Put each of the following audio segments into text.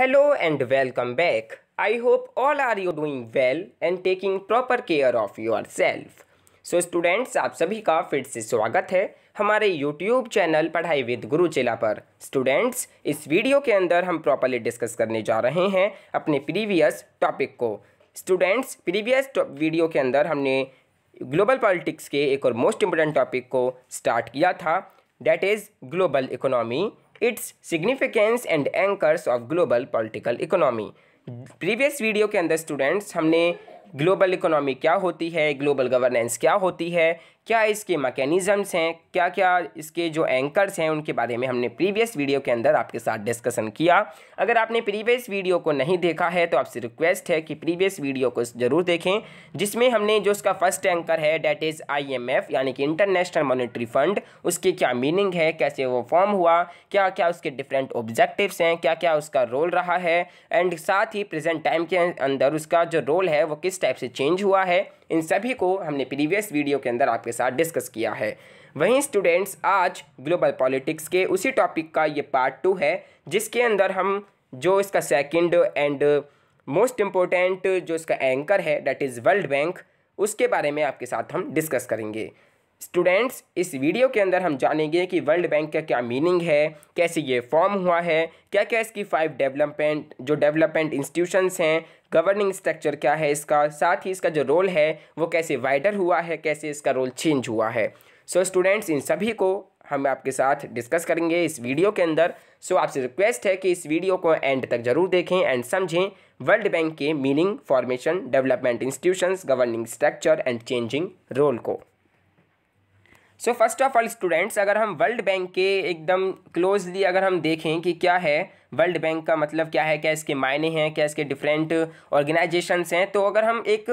Hello and welcome back. I hope all are you doing well and taking proper care of yourself. So so students आप सभी का फिर से स्वागत है हमारे यूट्यूब चैनल पढ़ाई विद गुरुचेला पर स्टूडेंट्स इस वीडियो के अंदर हम प्रॉपरली डिस्कस करने जा रहे हैं अपने प्रीवियस टॉपिक को स्टूडेंट्स प्रीवियस वीडियो के अंदर हमने ग्लोबल पॉलिटिक्स के एक और मोस्ट इम्पोर्टेंट टॉपिक को स्टार्ट किया था that is global economy its significance and anchors of global political economy previous video के अंदर स्टूडेंट्स हमने ग्लोबल इकोनॉमी क्या होती है ग्लोबल गवर्नेंस क्या होती है क्या इसके मैकेनिज़म्स हैं क्या क्या इसके जो एंकर्स हैं उनके बारे में हमने प्रीवियस वीडियो के अंदर आपके साथ डिस्कशन किया अगर आपने प्रीवियस वीडियो को नहीं देखा है तो आपसे रिक्वेस्ट है कि प्रीवियस वीडियो को ज़रूर देखें जिसमें हमने जो उसका फर्स्ट एंकर है डैट इज़ आई यानी कि इंटरनेशनल मॉनिटरी फंड उसकी क्या मीनिंग है कैसे वो फॉर्म हुआ क्या क्या उसके डिफरेंट ऑब्जेक्टिव्स हैं क्या क्या उसका रोल रहा है एंड साथ ही प्रेजेंट टाइम के अंदर उसका जो रोल है वो किस टाइप से चेंज हुआ है इन सभी को हमने प्रीवियस वीडियो के अंदर आपके साथ डिस्कस किया है वहीं स्टूडेंट्स आज ग्लोबल पॉलिटिक्स के उसी टॉपिक का ये पार्ट टू है जिसके अंदर हम जो इसका सेकंड एंड मोस्ट इम्पोर्टेंट जो इसका एंकर है डैट इज़ वर्ल्ड बैंक उसके बारे में आपके साथ हम डिस्कस करेंगे स्टूडेंट्स इस वीडियो के अंदर हम जानेंगे कि वर्ल्ड बैंक का क्या मीनिंग है कैसे ये फॉर्म हुआ है क्या क्या इसकी फाइव डेवलपमेंट जो डेवलपमेंट इंस्टीट्यूशंस हैं गवर्निंग स्ट्रक्चर क्या है इसका साथ ही इसका जो रोल है वो कैसे वाइडर हुआ है कैसे इसका रोल चेंज हुआ है सो so, स्टूडेंट्स इन सभी को हम आपके साथ डिस्कस करेंगे इस वीडियो के अंदर सो so, आपसे रिक्वेस्ट है कि इस वीडियो को एंड तक जरूर देखें एंड समझें वर्ल्ड बैंक के meaning formation development institutions governing structure and changing role को so first of all students अगर हम वर्ल्ड बैंक के एकदम क्लोजली अगर हम देखें कि क्या है वर्ल्ड बैंक का मतलब क्या है क्या इसके मायने हैं क्या इसके डिफरेंट ऑर्गेनाइजेशंस हैं तो अगर हम एक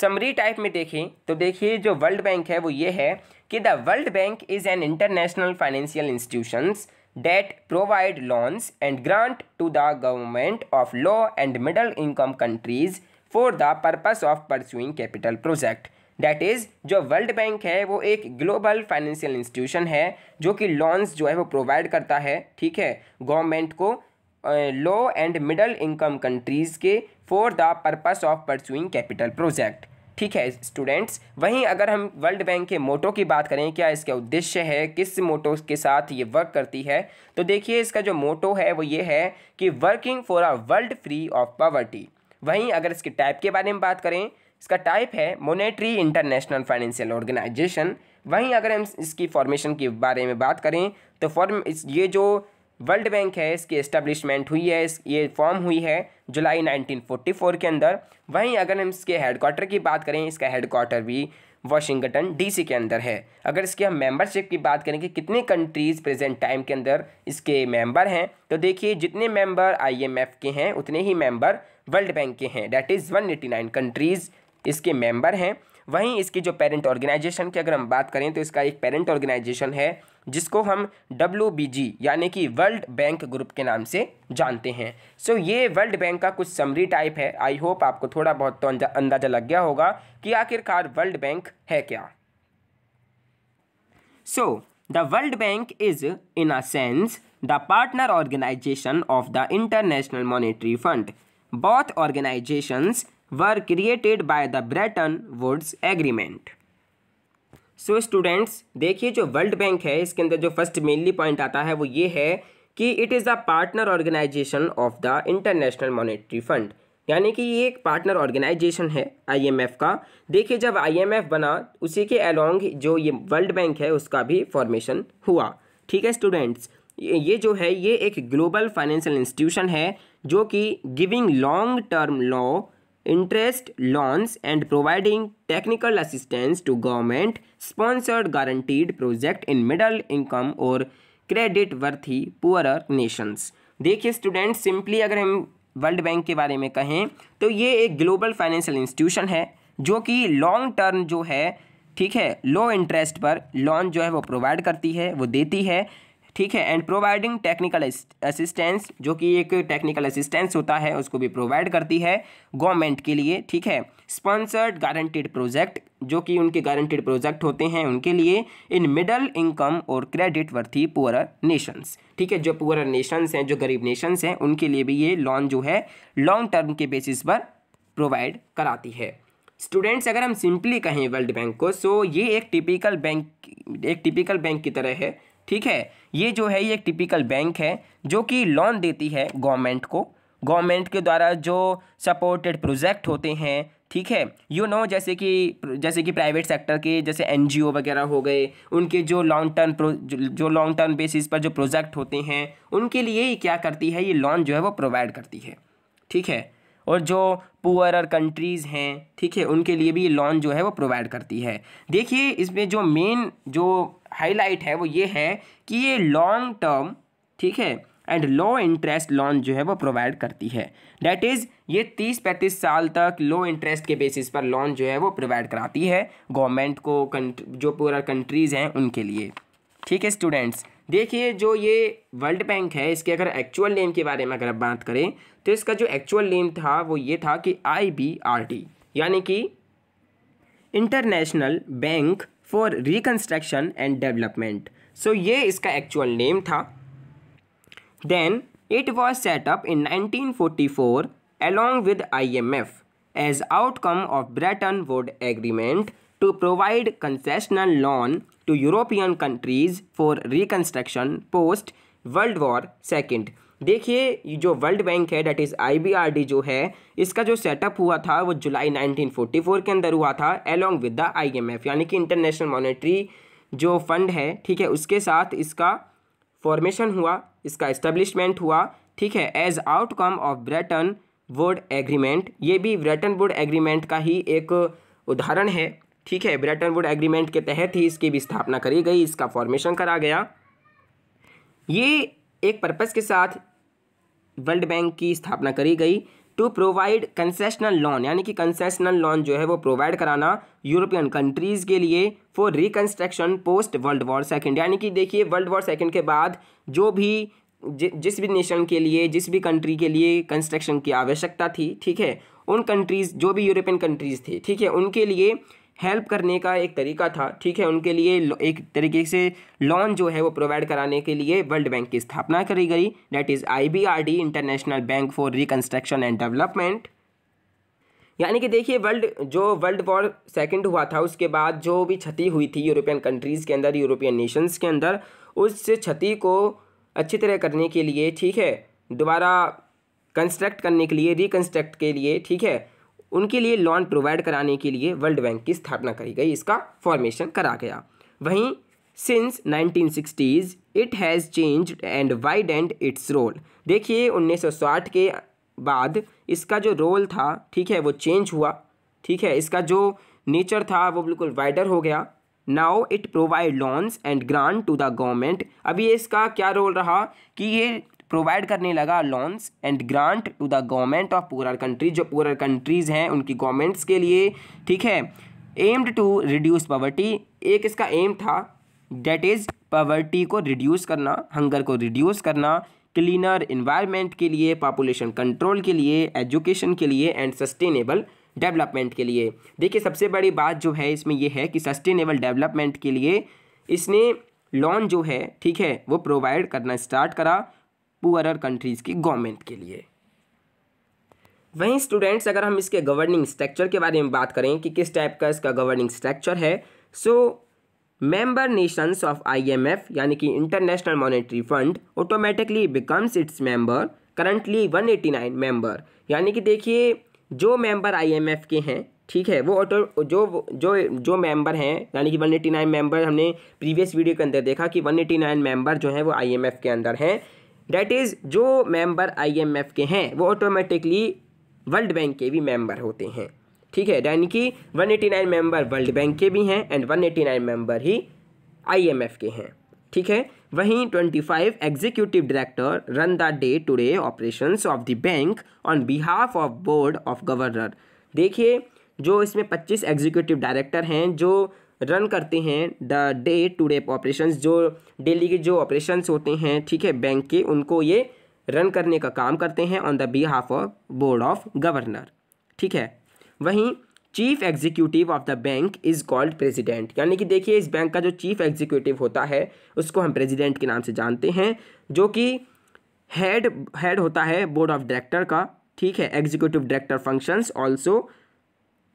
समरी टाइप में देखें तो देखिए जो वर्ल्ड बैंक है वो ये है कि the world bank is an international financial institutions that provide loans and grant to the government of low and middle income countries for the purpose of pursuing capital project that is जो world bank है वो एक global financial institution है जो कि loans जो है वो प्रोवाइड करता है ठीक है गवर्नमेंट को low and middle income countries के for the purpose of pursuing capital project ठीक है स्टूडेंट्स वहीं अगर हम वर्ल्ड बैंक के मोटो की बात करें क्या इसका उद्देश्य है किस मोटो के साथ ये वर्क करती है तो देखिए इसका जो मोटो है वो ये है कि working for a world free of poverty वहीं अगर इसके टाइप के बारे में बात करें इसका टाइप है मोनेटरी इंटरनेशनल फाइनेंशियल ऑर्गेनाइजेशन वहीं अगर हम इसकी फॉर्मेशन के बारे में बात करें तो फॉर्म ये जो वर्ल्ड बैंक है इसकी एस्टेब्लिशमेंट हुई है इस ये फॉर्म हुई है जुलाई 1944 के अंदर वहीं अगर हम इसके हेडक्वार्टर की बात करें इसका हेडक्वार्टर भी वाशिंगटन डीसी के अंदर है अगर इसकी हम मेंबरशिप की बात करें कि कितने कंट्रीज़ प्रेजेंट टाइम के अंदर इसके मेंबर हैं तो देखिए जितने मेंबर आईएमएफ के हैं उतने ही मेंबर वर्ल्ड बैंक के हैं डैट इज़ 189 कंट्रीज़ इसके मेंबर हैं वहीं इसकी जो पेरेंट ऑर्गेनाइजेशन की अगर हम बात करें तो इसका एक पेरेंट ऑर्गेनाइजेशन है जिसको हम डब्ल्यू यानी कि वर्ल्ड बैंक ग्रुप के नाम से जानते हैं सो so, ये वर्ल्ड बैंक का कुछ समरी टाइप है आई होप आपको थोड़ा बहुत तो अंदाज़ा लग गया होगा कि आखिरकार वर्ल्ड बैंक है क्या so the world bank is in a sense the partner organisation of the international monetary fund both organisations were created by the Bretton Woods Agreement. So so students देखिए जो वर्ल्ड बैंक है इसके अंदर जो first mainly point आता है वो ये है कि it is the partner organisation of the international monetary fund यानी कि ये एक पार्टनर ऑर्गेनाइजेशन है आईएमएफ का देखिए जब आईएमएफ बना उसी के अलोंग जो ये वर्ल्ड बैंक है उसका भी फॉर्मेशन हुआ ठीक है स्टूडेंट्स ये जो है ये एक ग्लोबल फाइनेंशियल इंस्टीट्यूशन है जो कि giving long term low interest loans and providing technical assistance to government sponsored guaranteed project in middle income or credit worthy poorer nations देखिए स्टूडेंट सिंपली अगर हम वर्ल्ड बैंक के बारे में कहें तो ये एक ग्लोबल फाइनेंशियल इंस्टीट्यूशन है जो कि लॉन्ग टर्म जो है ठीक है लो इंटरेस्ट पर लोन जो है वो प्रोवाइड करती है वो देती है ठीक है एंड प्रोवाइडिंग टेक्निकल असिस्टेंस जो कि एक टेक्निकल असिस्टेंस होता है उसको भी प्रोवाइड करती है गवर्नमेंट के लिए ठीक है स्पॉन्सर्ड गारंटेड प्रोजेक्ट जो कि उनके गारंटेड प्रोजेक्ट होते हैं उनके लिए इन मिडल इनकम और क्रेडिट वर्थी पुअर नेशंस ठीक है जो पुअर नेशंस हैं जो गरीब नेशंस हैं उनके लिए भी ये लोन जो है लॉन्ग टर्म के बेसिस पर प्रोवाइड कराती है स्टूडेंट्स अगर हम सिंपली कहें वर्ल्ड बैंक को सो ये एक टिपिकल बैंक एक टिपिकल बैंक की तरह है ठीक है ये जो है ये एक टिपिकल बैंक है जो कि लोन देती है गवर्नमेंट को गवर्नमेंट के द्वारा जो सपोर्टेड प्रोजेक्ट होते हैं ठीक है यू you नो know, जैसे कि जैसे कि प्राइवेट सेक्टर के जैसे एन वगैरह हो गए उनके जो लॉन्ग टर्म जो लॉन्ग टर्म बेसिस पर जो प्रोजेक्ट होते हैं उनके लिए ही क्या करती है ये लोन जो है वो प्रोवाइड करती है ठीक है और जो पुअर कंट्रीज़ हैं ठीक है उनके लिए भी ये लोन जो है वो प्रोवाइड करती है देखिए इसमें जो मेन जो हाईलाइट है वो ये है कि ये लॉन्ग टर्म ठीक है एंड लो इंटरेस्ट लोन जो है वो प्रोवाइड करती है डैट इज़ ये तीस पैंतीस साल तक लो इंटरेस्ट के बेसिस पर लोन जो है वो प्रोवाइड कराती है गवर्नमेंट को जो पूरा कंट्रीज़ हैं उनके लिए ठीक है स्टूडेंट्स देखिए जो ये वर्ल्ड बैंक है इसके अगर एक्चुअल नेम के बारे में अगर आप बात करें तो इसका जो एक्चुअल नेम था वो ये था कि आई बी आर टी यानी कि international bank for reconstruction and development so ये इसका एक्चुअल नेम था then it was set up in nineteen forty four along with I M F as outcome of Bretton Wood agreement to provide concessional loan to European countries for reconstruction post world war second देखिए जो world bank है that is I जो है इसका जो setup हुआ था वो जुलाई 1944 के अंदर हुआ था एलोंग विद द आईएमएफ यानी कि इंटरनेशनल मॉनेटरी जो फंड है ठीक है उसके साथ इसका फॉर्मेशन हुआ इसका इस्टेब्लिशमेंट हुआ ठीक है as outcome of Bretton Wood agreement ये भी ब्रेटन वुड एग्रीमेंट का ही एक उदाहरण है ठीक है ब्रेटन वुड एग्रीमेंट के तहत ही इसकी भी स्थापना करी गई इसका फॉर्मेशन करा गया ये एक पर्पज़ के साथ वर्ल्ड बैंक की स्थापना करी गई टू प्रोवाइड कंसेशनल लोन यानी कि कंसेशनल लोन जो है वो प्रोवाइड कराना यूरोपियन कंट्रीज़ के लिए for reconstruction post world war second यानी कि देखिए वर्ल्ड वॉर सेकेंड के बाद जो भी जि, जिस भी नेशन के लिए जिस भी कंट्री के लिए कंस्ट्रक्शन की आवश्यकता थी ठीक है उन कंट्रीज़ जो भी यूरोपियन कंट्रीज़ थे ठीक है उनके लिए हेल्प करने का एक तरीका था ठीक है उनके लिए एक तरीके से लोन जो है वो प्रोवाइड कराने के लिए वर्ल्ड बैंक की स्थापना करी गई that is IBRD international bank for reconstruction and development यानी कि देखिए वर्ल्ड जो वर्ल्ड वॉर सेकंड हुआ था उसके बाद जो भी क्षति हुई थी यूरोपियन कंट्रीज़ के अंदर यूरोपियन नेशंस के अंदर उस क्षति को अच्छी तरह करने के लिए ठीक है दोबारा कंस्ट्रक्ट करने के लिए रिकन्स्ट्रक्ट के लिए ठीक है उनके लिए लोन प्रोवाइड कराने के लिए वर्ल्ड बैंक की स्थापना करी गई इसका फॉर्मेशन करा गया वहीं since 1960s it has change and wide and its role देखिए 1960 के बाद इसका जो रोल था ठीक है वो चेंज हुआ ठीक है इसका जो नेचर था वो बिल्कुल वाइडर हो गया now it provide loans and grant to the government अभी ये इसका क्या रोल रहा कि ये प्रोवाइड करने लगा loans and grant to the government of poor countries जो पुअर कंट्रीज़ हैं उनकी गवर्नमेंट्स के लिए ठीक है एम्ड टू रिड्यूस पॉवर्टी एक इसका एम था डेट इज़ पॉवर्टी को रिड्यूस करना हंगर को रिड्यूस करना क्लीनर इन्वायरमेंट के लिए पॉपुलेशन कंट्रोल के लिए एजुकेशन के लिए एंड सस्टेनेबल डेवलपमेंट के लिए देखिए सबसे बड़ी बात जो है इसमें यह है कि सस्टेनेबल डेवलपमेंट के लिए इसने लोन जो है ठीक है वो प्रोवाइड करना स्टार्ट करा पुअरर कंट्रीज़ की गवर्नमेंट के लिए वहीं स्टूडेंट्स अगर हम इसके गवर्निंग स्ट्रक्चर के बारे में बात करें कि किस टाइप का इसका गवर्निंग स्ट्रक्चर है so member nations of IMF यानी कि international monetary fund automatically becomes its member currently 189 member यानी कि देखिए जो मेंबर आईएमएफ के हैं ठीक है वो ऑटो जो जो जो मेंबर हैं यानी कि 189 मेंबर हमने प्रीवियस वीडियो के अंदर देखा कि 189 मेंबर जो हैं वो आईएमएफ के अंदर हैं डैट इज़ जो मेंबर आईएमएफ के हैं वो ऑटोमेटिकली वर्ल्ड बैंक के भी मेंबर होते हैं ठीक है यानी कि 189 मेंबर वर्ल्ड बैंक के भी हैं एंड 189 मेंबर ही आईएमएफ के हैं ठीक है वहीं 25 executive director run the day to day operation of the bank on behalf of board of governor देखिए जो इसमें 25 एग्जीक्यूटिव डायरेक्टर हैं जो रन करते हैं the day to day operation जो डेली के जो ऑपरेशन होते हैं ठीक है बैंक के उनको ये रन करने का काम करते हैं on the behalf of board of governor ठीक है वहीं chief executive of the bank is called president यानी कि देखिए इस बैंक का जो चीफ एग्जीक्यूटिव होता है उसको हम प्रेसिडेंट के नाम से जानते हैं जो कि हेड हेड होता है बोर्ड ऑफ डायरेक्टर का ठीक है executive director functions also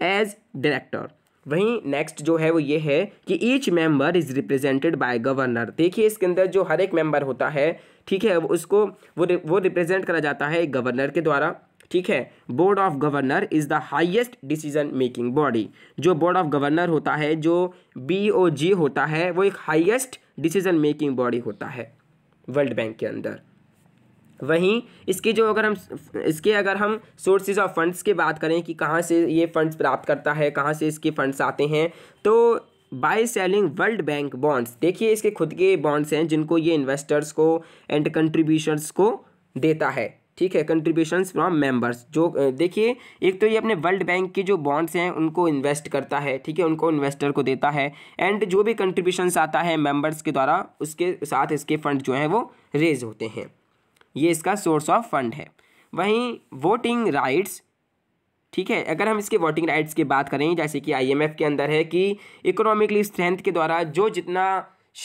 as director वहीं नेक्स्ट जो है वो ये है कि each member is represented by governor देखिए इसके अंदर जो हर एक मेंबर होता है ठीक है उसको वो वो रिप्रेजेंट करा जाता है गवर्नर के द्वारा ठीक है board of governor is the highest decision making body जो बोर्ड ऑफ गवर्नर होता है जो बी ओ जी होता है वो एक हाइएस्ट डिसीजन मेकिंग बॉडी होता है वर्ल्ड बैंक के अंदर वहीं इसके जो अगर हम इसके अगर हम सोर्सेज ऑफ फंड्स की बात करें कि कहाँ से ये फंड्स प्राप्त करता है कहाँ से इसके फंड्स आते हैं तो by selling world bank bonds देखिए इसके खुद के बॉन्ड्स हैं जिनको ये इन्वेस्टर्स को एंड कंट्रीब्यूशंस को देता है ठीक है कंट्रीब्यूशंस फ्रॉम मेंबर्स जो देखिए एक तो ये अपने वर्ल्ड बैंक के जो बॉन्ड्स हैं उनको इन्वेस्ट करता है ठीक है उनको इन्वेस्टर को देता है एंड जो भी कंट्रीब्यूशंस आता है मेंबर्स के द्वारा उसके साथ इसके फंड जो हैं वो रेज होते हैं ये इसका सोर्स ऑफ फंड है वहीं वोटिंग राइट्स ठीक है अगर हम इसके वोटिंग राइट्स की बात करें जैसे कि आईएमएफ के अंदर है कि इकोनॉमिकली स्ट्रेंथ के द्वारा जो जितना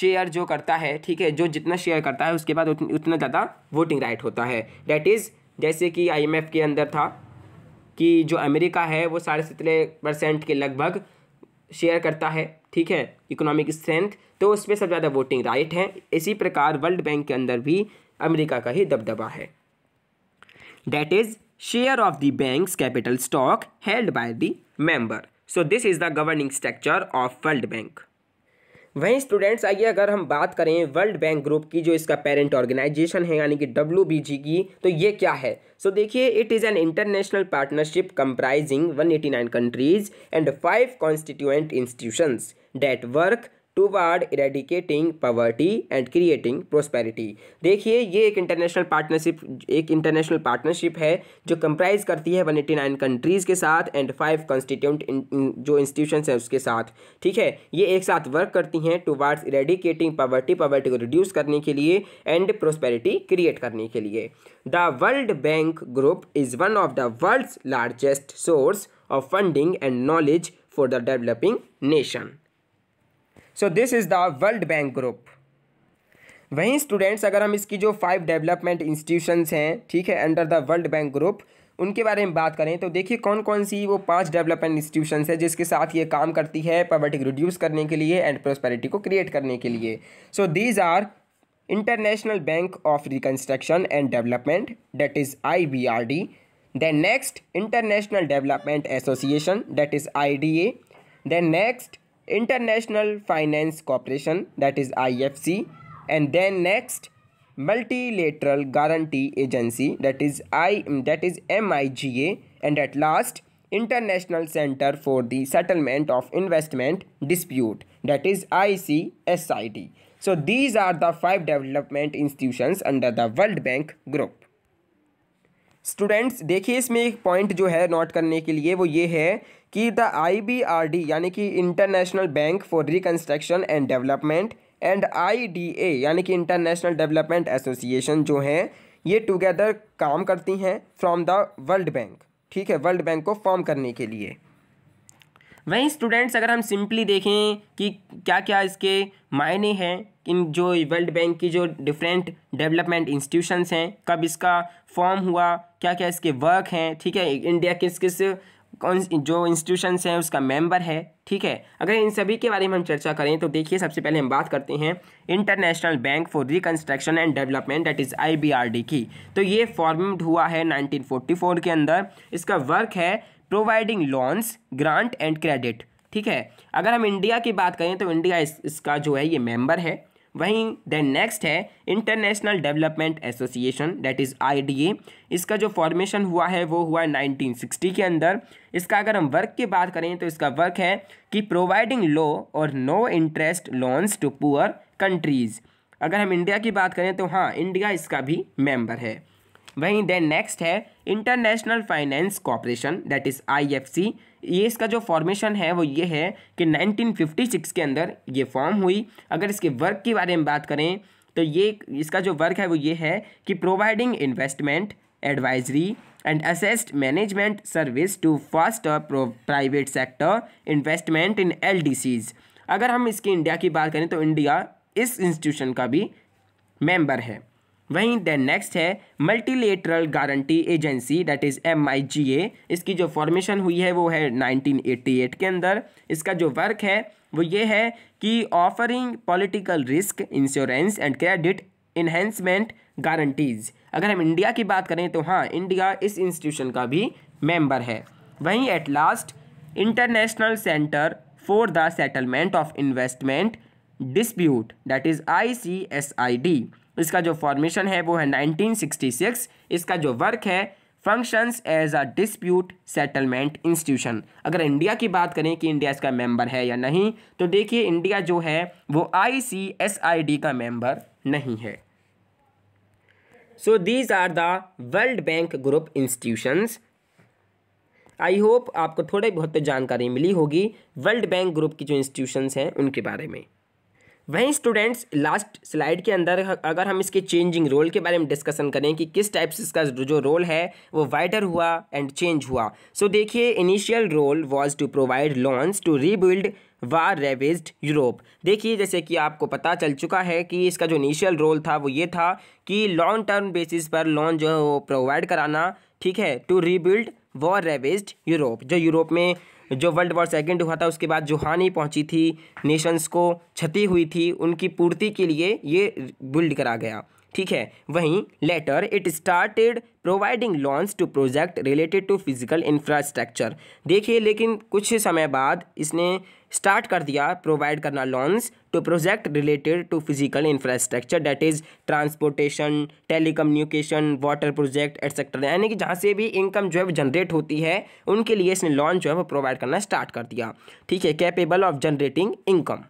शेयर जो करता है ठीक है जो जितना शेयर करता है उसके बाद उतना ज़्यादा वोटिंग राइट होता है डैट इज़ जैसे कि आईएमएफ के अंदर था कि जो अमेरिका है वो साढ़े सत्रह परसेंट के लगभग शेयर करता है ठीक है इकोनॉमिक स्ट्रेंथ तो उस पर सब ज़्यादा वोटिंग राइट है इसी प्रकार वर्ल्ड बैंक के अंदर भी अमेरिका का ही दबदबा है that is share of the bank's capital stock held by the member so this is the governing structure of world bank वहीं स्टूडेंट्स आइए अगर हम बात करें वर्ल्ड बैंक ग्रुप की जो इसका पेरेंट ऑर्गेनाइजेशन है यानी कि डब्ल्यू की तो ये क्या है सो देखिए it is an international partnership comprising 189 countries and five constituent institutions that work toward eradicating poverty and creating prosperity देखिए ये एक इंटरनेशनल पार्टनरशिप एक इंटरनेशनल पार्टनरशिप है जो कंप्राइज करती है 189 कंट्रीज़ के साथ एंड फाइव कॉन्स्टिट्यूंट जो इंस्टीट्यूशन है उसके साथ ठीक है ये एक साथ वर्क करती हैं टूवर्ड्स इरेडिकेटिंग पॉवर्टी पॉवर्टी को रिड्यूस करने के लिए एंड प्रोस्पेरिटी क्रिएट करने के लिए the world bank group is one of the world's largest source of funding and knowledge for the developing nation so this is the world bank group वहीं students अगर हम इसकी जो फाइव डेवलपमेंट इंस्टीट्यूशंस हैं ठीक है under the world bank group उनके बारे में बात करें तो देखिए कौन कौन सी वो पांच डेवलपमेंट इंस्टीट्यूशन है जिसके साथ ये काम करती है पॉवर्टी को रिड्यूस करने के लिए एंड प्रोस्पेरिटी को क्रिएट करने के लिए so these are international bank of reconstruction and development that is I B R D then next international development association that is I D A then next International Finance Corporation that is IFC and then next Multilateral Guarantee Agency that is I that is MIGA and at last International Center for the Settlement of Investment Dispute that is ICSID. So these are the five development institutions under the World Bank group. Students देखिए इसमें एक point जो है note करने के लिए वो ये है कि द आईबीआरडी यानी कि international bank for reconstruction and development and IDA यानी कि इंटरनेशनल डेवलपमेंट एसोसिएशन जो हैं ये टुगेदर काम करती हैं फ्रॉम द वर्ल्ड बैंक ठीक है वर्ल्ड बैंक को फॉर्म करने के लिए वहीं स्टूडेंट्स अगर हम सिंपली देखें कि क्या क्या इसके मायने हैं इन जो वर्ल्ड बैंक की जो डिफरेंट डेवलपमेंट इंस्टीट्यूशंस हैं कब इसका फॉर्म हुआ क्या क्या इसके वर्क हैं ठीक है इंडिया किस किस कौन जो इंस्टीट्यूशंस हैं उसका मेंबर है ठीक है अगर इन सभी के बारे में हम चर्चा करें तो देखिए सबसे पहले हम बात करते हैं international bank for reconstruction and development that is IBRD की तो ये फॉर्म हुआ है 1944 के अंदर इसका वर्क है providing loans grant and credit ठीक है अगर हम इंडिया की बात करें तो इंडिया इस, इसका जो है ये मेंबर है वहीं देन नेक्स्ट है international development association that is IDA इसका जो फॉर्मेशन हुआ है वो हुआ है 1960 के अंदर इसका अगर हम वर्क की बात करें तो इसका वर्क है कि प्रोवाइडिंग लो और no interest loans to poor countries अगर हम इंडिया की बात करें तो हाँ इंडिया इसका भी मेंबर है वहीं देन नेक्स्ट है international finance corporation that is IFC ये इसका जो फॉर्मेशन है वो ये है कि 1956 के अंदर ये फॉर्म हुई अगर इसके वर्क के बारे में बात करें तो ये इसका जो वर्क है वो ये है कि providing investment advisory and assessed management service to first private sector investment in L अगर हम इसकी इंडिया की बात करें तो इंडिया इस इंस्टीट्यूशन का भी मेंबर है वहीं देन नेक्स्ट है multilateral guarantee agency that is M I G A इसकी जो फॉर्मेशन हुई है वो है 1988 के अंदर इसका जो वर्क है वो ये है कि offering political risk insurance and credit enhancement guarantees अगर हम इंडिया की बात करें तो हाँ इंडिया इस इंस्टीट्यूशन का भी मेम्बर है वहीं at last international centre for the settlement of investment dispute that is I C S I D इसका जो फॉर्मेशन है वो है 1966 इसका जो वर्क है functions as a dispute settlement institution अगर इंडिया की बात करें कि इंडिया इसका मेंबर है या नहीं तो देखिए इंडिया जो है वो डी का मेंबर नहीं है so these are the world bank group institutions I hope आपको थोड़ी बहुत जानकारी मिली होगी वर्ल्ड बैंक ग्रुप की जो इंस्टीट्यूशंस हैं उनके बारे में वहीं स्टूडेंट्स लास्ट स्लाइड के अंदर अगर हम इसके चेंजिंग रोल के बारे में डिस्कशन करें कि किस टाइप से इसका जो रोल है वो वाइडर हुआ एंड चेंज हुआ सो so, देखिए initial role was to provide loans to rebuild war ravaged Europe देखिए जैसे कि आपको पता चल चुका है कि इसका जो इनिशियल रोल था वो ये था कि लॉन्ग टर्म बेसिस पर लोन जो है वो प्रोवाइड कराना ठीक है to rebuild war ravaged Europe जो यूरोप में जो वर्ल्ड वॉर सेकेंड हुआ था उसके बाद जो हानि पहुंची थी नेशंस को क्षति हुई थी उनकी पूर्ति के लिए ये बिल्ड करा गया ठीक है वहीं later it started providing loans to project related to physical infrastructure देखिए लेकिन कुछ समय बाद इसने स्टार्ट कर दिया प्रोवाइड करना loans to project related to physical infrastructure that is transportation telecommunication water project etcetera यानी कि जहाँ से भी इनकम जो है जनरेट होती है उनके लिए इसने लोन जो है वो प्रोवाइड करना स्टार्ट कर दिया ठीक है capable of generating income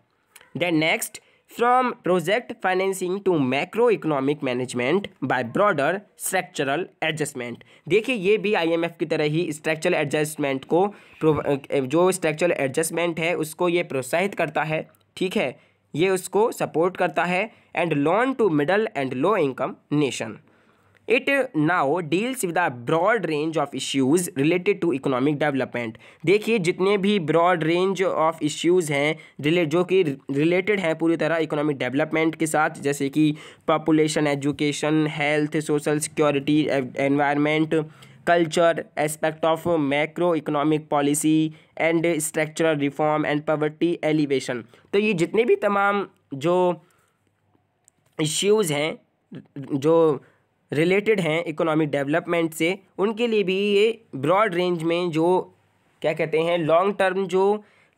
then next from project financing to macro economic management by broader structural adjustment देखिए ये भी आईएमएफ की तरह ही स्ट्रक्चरल एडजस्टमेंट को जो स्ट्रक्चरल एडजस्टमेंट है उसको ये प्रोत्साहित करता है ठीक है ये उसको सपोर्ट करता है and loan to middle and low income nation it now deals with a broad range of issues related to economic development देखिए जितने भी ब्रॉड रेंज ऑफ इश्यूज हैं जो कि रिलेटेड हैं पूरी तरह इकोनॉमिक डेवलपमेंट के साथ जैसे कि population education health social security environment culture aspect of macro economic policy and structural reform and poverty alleviation तो ये जितने भी तमाम जो इश्यूज़ हैं जो रिलेटेड हैं इकोनॉमिक डेवलपमेंट से उनके लिए भी ये ब्रॉड रेंज में जो क्या कहते हैं लॉन्ग टर्म जो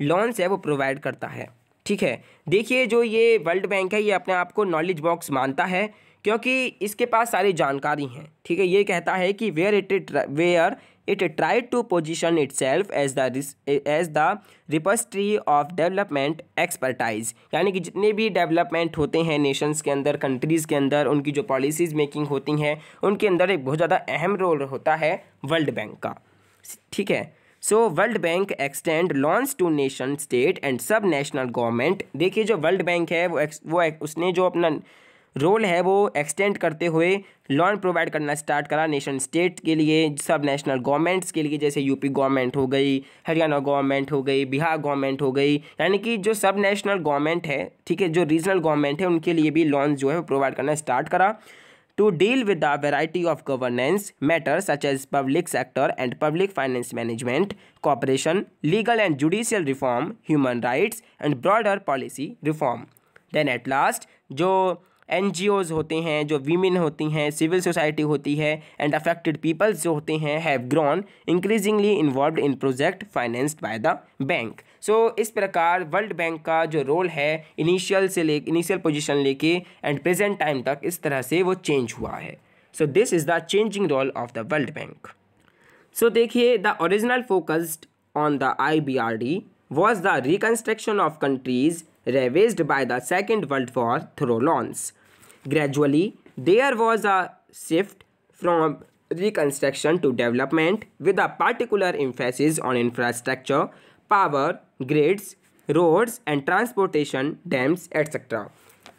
लोन्स है वो प्रोवाइड करता है ठीक है देखिए जो ये वर्ल्ड बैंक है ये अपने आप को नॉलेज बॉक्स मानता है क्योंकि इसके पास सारी जानकारी हैं ठीक है ये कहता है कि where it it where it tried to position itself as the as the repository of development expertise यानी कि जितने भी डेवलपमेंट होते हैं नेशंस के अंदर कंट्रीज़ के अंदर उनकी जो पॉलिसीज़ मेकिंग होती हैं उनके अंदर एक बहुत ज़्यादा अहम रोल होता है वर्ल्ड बैंक का ठीक है so world bank extend loans to nation state and sub national government देखिए जो वर्ल्ड बैंक है वो वो उसने जो अपना रोल है वो एक्सटेंड करते हुए लॉन प्रोवाइड करना स्टार्ट करा नेशन स्टेट के लिए सब नेशनल गवर्नमेंट्स के लिए जैसे यूपी गवर्नमेंट हो गई हरियाणा गवर्नमेंट हो गई बिहार गवर्नमेंट हो गई यानी कि जो सब नेशनल गवर्नमेंट है ठीक है जो रीजनल गवर्नमेंट है उनके लिए भी लॉन्स जो है वो प्रोवाइड करना स्टार्ट करा to deal with the variety of governance matters such as public sector and public finance management, cooperation, legal and judicial reform, human rights and broader policy reform. Then at last, जो एन होते हैं जो women होती हैं civil society होती है and affected peoples जो होते हैं have grown increasingly involve in project financed by the bank so इस प्रकार वर्ल्ड बैंक का जो रोल है इनिशियल से ले इनिशियल पोजिशन लेके एंड प्रेजेंट टाइम तक इस तरह से वो चेंज हुआ है so this is the changing role of the world Bank so देखिए the original focused on the I B R D was the reconstruction of countries ravaged by the second world war through loans Gradually, there was a shift from reconstruction to development with a particular emphasis on infrastructure, power, grids, roads and transportation, dams, etc.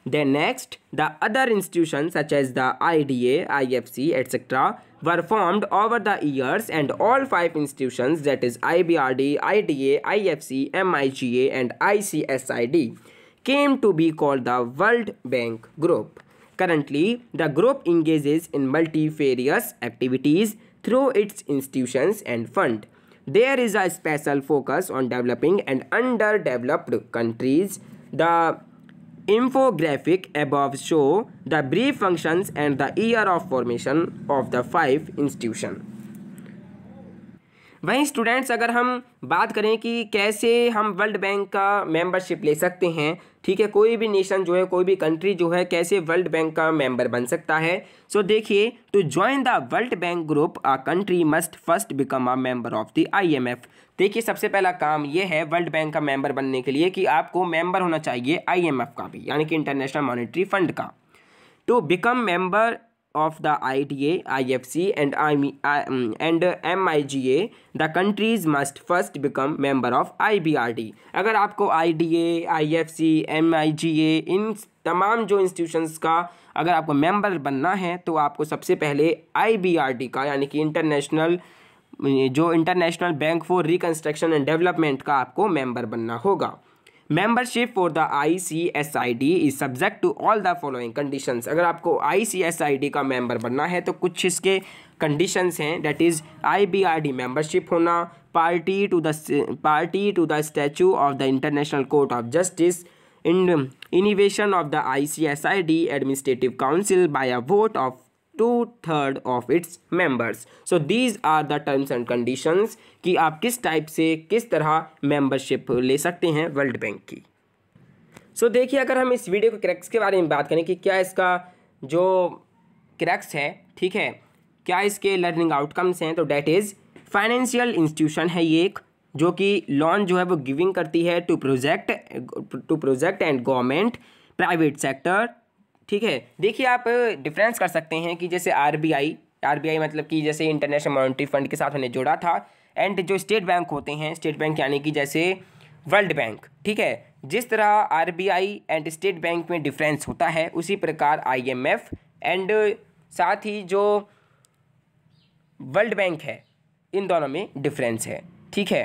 Then next, the other institutions such as the IDA, IFC, etc. were formed over the years and all five institutions that is IBRD, IDA, IFC, MIGA and ICSID came to be called the World Bank Group. Currently, the group engages in multifarious activities through its institutions and fund. There is a special focus on developing and underdeveloped countries. The infographic above show the brief functions and the year of formation of the five institution. वहीं students अगर हम बात करें कि कैसे हम world bank का membership ले सकते हैं ठीक है कोई भी नेशन जो है कोई भी कंट्री जो है कैसे वर्ल्ड बैंक का मेंबर बन सकता है सो so, देखिए to join the world bank group a country must first become a member of the IMF देखिए सबसे पहला काम यह है वर्ल्ड बैंक का मेंबर बनने के लिए कि आपको मेंबर होना चाहिए आईएमएफ का भी यानी कि इंटरनेशनल मॉनिटरी फंड का to become member of the IDA, IFC and, IMI, e, I, um, and uh, MIGA, the countries must first become member of IBRD. अगर आपको IDA, IFC, MIGA इन तमाम जो इंस्टीट्यूशंस का अगर आपको मेंबर बनना है तो आपको सबसे पहले आईबीआरडी का यानी कि इंटरनेशनल जो International bank for reconstruction and Development का आपको मेंबर बनना होगा membership for the I C S I D is subject to all the following conditions अगर आपको I C S I D का मेंबर बनना है तो कुछ इसके कंडीशंस हैं that is I B R D membership होना party to the party to the statute of the International Court of Justice in invitation of the I C S I D administrative council by a vote of two third of its members so these are the terms and conditions कि आप किस type से किस तरह membership ले सकते हैं world bank की सो so, देखिए अगर हम इस वीडियो के क्रैक्स के बारे में बात करें कि क्या इसका जो क्रैक्स है ठीक है क्या इसके लर्निंग आउटकम्स हैं तो डैट इज़ फाइनेंशियल इंस्टीट्यूशन है ये एक जो कि लोन जो है वो गिविंग करती है to project to project and government private sector ठीक है देखिए आप डिफरेंस कर सकते हैं कि जैसे आरबीआई आरबीआई मतलब कि जैसे इंटरनेशनल मॉनिटरी फंड के साथ उन्हें जोड़ा था एंड जो स्टेट बैंक होते हैं स्टेट बैंक यानी कि जैसे वर्ल्ड बैंक ठीक है जिस तरह आरबीआई एंड स्टेट बैंक में डिफरेंस होता है उसी प्रकार आईएमएफ एंड साथ ही जो वर्ल्ड बैंक है इन दोनों में डिफरेंस है ठीक है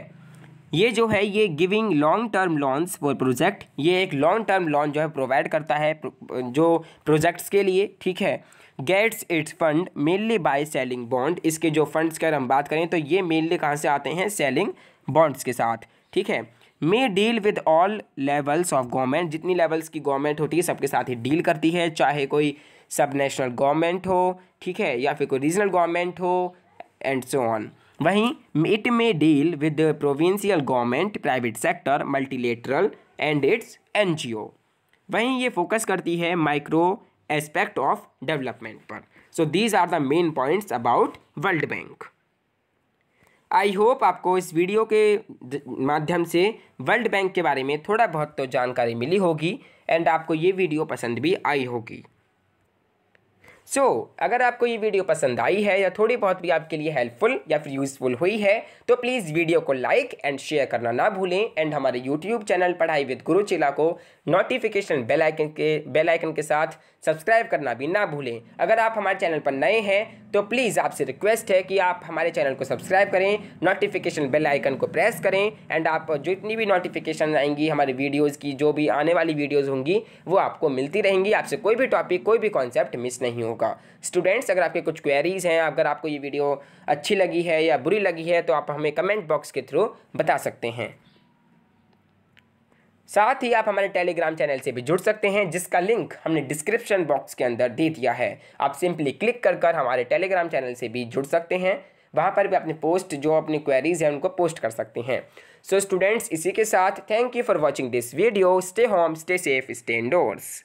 ये जो है ये giving long term loans for project ये एक लॉन्ग टर्म लोन जो है प्रोवाइड करता है जो प्रोजेक्ट्स के लिए ठीक है gets its fund mainly by selling bond इसके जो फंड्स की अगर हम बात करें तो ये मेनली कहाँ से आते हैं सेलिंग बॉन्ड्स के साथ ठीक है may deal with all levels of government जितनी लेवल्स की गवर्नमेंट होती है सबके साथ ही डील करती है चाहे कोई सब नेशनल गवर्नमेंट हो ठीक है या फिर कोई रीजनल गवर्नमेंट हो एंड सो ऑन वहीं इट में deal with provincial government private sector multilateral and its NGO वहीं ये फोकस करती है माइक्रो एस्पेक्ट ऑफ डेवलपमेंट पर so these are the main points about World Bank I hope आपको इस वीडियो के माध्यम से वर्ल्ड बैंक के बारे में थोड़ा बहुत तो जानकारी मिली होगी एंड आपको ये वीडियो पसंद भी आई होगी सो so, अगर आपको ये वीडियो पसंद आई है या थोड़ी बहुत भी आपके लिए हेल्पफुल या फिर यूज़फुल हुई है तो प्लीज़ वीडियो को लाइक एंड शेयर करना ना भूलें एंड हमारे यूट्यूब चैनल पढ़ाई विद गुरु चिला को नोटिफिकेशन बेल आइकन के बेल आइकन के साथ सब्सक्राइब करना भी ना भूलें अगर आप हमारे चैनल पर नए हैं तो प्लीज़ आपसे रिक्वेस्ट है कि आप हमारे चैनल को सब्सक्राइब करें नोटिफिकेशन बेल आइकन को प्रेस करें एंड आप जितनी भी नोटिफिकेशन आएंगी हमारे वीडियोज़ की जो भी आने वाली वीडियोज़ होंगी वो आपको मिलती रहेंगी आपसे कोई भी टॉपिक कोई भी कॉन्सेप्ट मिस नहीं होगा होगा स्टूडेंट्स अगर आपके कुछ क्वेरीज़ हैं अगर आपको ये वीडियो अच्छी लगी है या बुरी लगी है तो आप हमें कमेंट बॉक्स के थ्रू बता सकते हैं साथ ही आप हमारे टेलीग्राम चैनल से भी जुड़ सकते हैं जिसका लिंक हमने डिस्क्रिप्शन बॉक्स के अंदर दे दिया है आप सिंपली क्लिक कर कर हमारे टेलीग्राम चैनल से भी जुड़ सकते हैं वहाँ पर भी अपने पोस्ट जो अपनी क्वेरीज हैं उनको पोस्ट कर सकते हैं सो so स्टूडेंट्स इसी के साथ thank you for watching this video stay home stay safe stay endorse